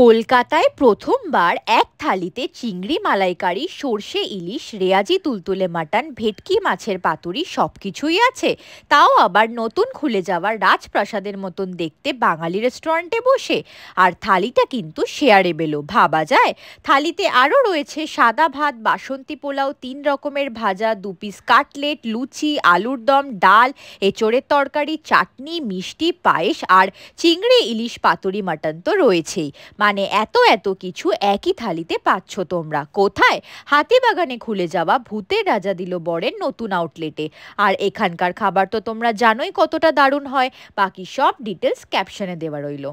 কলকাতায় প্রথমবার এক থালিতে চিংড়ি মালাইকারি সর্ষে ইলিশ রেয়াজি তুলতুলে মাটন ভেটকি মাছের পাতুরি সব কিছুই আছে তাও আবার নতুন খুলে যাওয়া রাজপ্রাসাদের মতন দেখতে বাঙালি রেস্টুরেন্টে বসে আর থালিটা কিন্তু শেয়ারে বেলো ভাবা যায় থালিতে আরও রয়েছে সাদা ভাত বাসন্তী পোলাও তিন রকমের ভাজা দু পিস কাটলেট লুচি আলুর দম ডাল এচোড়ের তরকারি চাটনি মিষ্টি পায়েস আর চিংড়ি ইলিশ পাতুরি মাটন তো রয়েছেই মানে এত এত কিছু একই থালিতে পাচ্ছ তোমরা কোথায় হাতিবাগানে খুলে যাওয়া ভূতের রাজা দিল বরের নতুন আউটলেটে আর এখানকার খাবার তো তোমরা জানোই কতটা দারুণ হয় বাকি সব ডিটেলস ক্যাপশনে দেওয়া রইল